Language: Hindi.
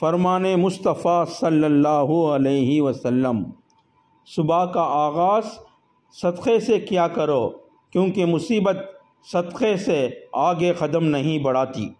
फरमान मुस्तफ़ा सल्लल्लाहु अलैहि वसल्लम सुबह का आगाज़ सदक़े से किया करो क्योंकि मुसीबत सदक़े से आगे क़दम नहीं बढ़ाती